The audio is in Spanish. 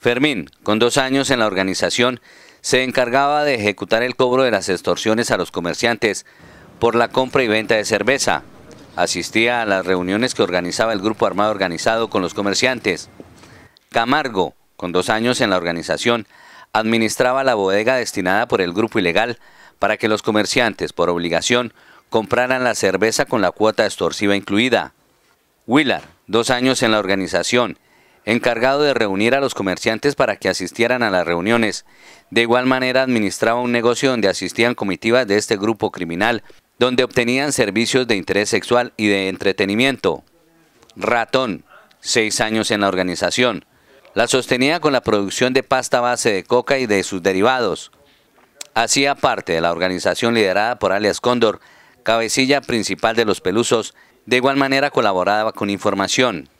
Fermín, con dos años en la organización, se encargaba de ejecutar el cobro de las extorsiones a los comerciantes por la compra y venta de cerveza. Asistía a las reuniones que organizaba el Grupo Armado Organizado con los comerciantes. Camargo, con dos años en la organización, administraba la bodega destinada por el grupo ilegal para que los comerciantes, por obligación, compraran la cerveza con la cuota extorsiva incluida. Willard, dos años en la organización, encargado de reunir a los comerciantes para que asistieran a las reuniones. De igual manera administraba un negocio donde asistían comitivas de este grupo criminal, donde obtenían servicios de interés sexual y de entretenimiento. Ratón, seis años en la organización. La sostenía con la producción de pasta base de coca y de sus derivados. Hacía parte de la organización liderada por alias Cóndor, cabecilla principal de los pelusos, de igual manera colaboraba con información.